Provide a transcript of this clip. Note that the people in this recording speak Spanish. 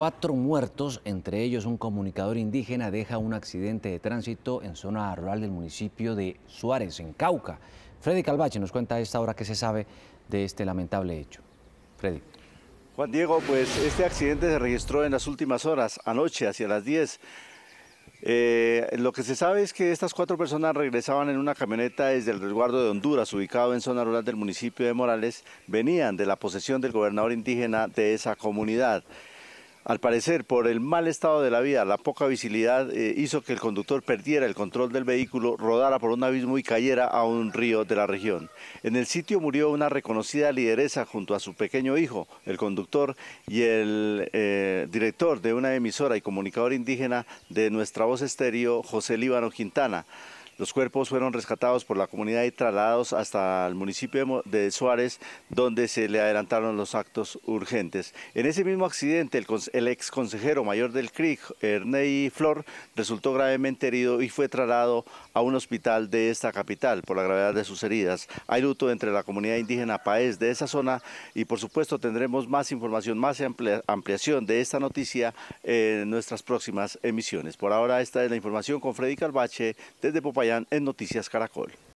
Cuatro muertos, entre ellos un comunicador indígena, deja un accidente de tránsito en zona rural del municipio de Suárez, en Cauca. Freddy Calvache nos cuenta a esta hora qué se sabe de este lamentable hecho. Freddy. Juan Diego, pues este accidente se registró en las últimas horas, anoche, hacia las 10. Eh, lo que se sabe es que estas cuatro personas regresaban en una camioneta desde el resguardo de Honduras, ubicado en zona rural del municipio de Morales, venían de la posesión del gobernador indígena de esa comunidad. Al parecer, por el mal estado de la vía, la poca visibilidad eh, hizo que el conductor perdiera el control del vehículo, rodara por un abismo y cayera a un río de la región. En el sitio murió una reconocida lideresa junto a su pequeño hijo, el conductor y el eh, director de una emisora y comunicador indígena de Nuestra Voz Estéreo, José Líbano Quintana. Los cuerpos fueron rescatados por la comunidad y trasladados hasta el municipio de Suárez, donde se le adelantaron los actos urgentes. En ese mismo accidente, el, ex consejero mayor del CRIC, Erney Flor, resultó gravemente herido y fue trasladado a un hospital de esta capital por la gravedad de sus heridas. Hay luto entre la comunidad indígena Paez de esa zona y por supuesto tendremos más información, más ampliación de esta noticia en nuestras próximas emisiones. Por ahora esta es la información con Freddy Calvache desde Popayán en Noticias Caracol.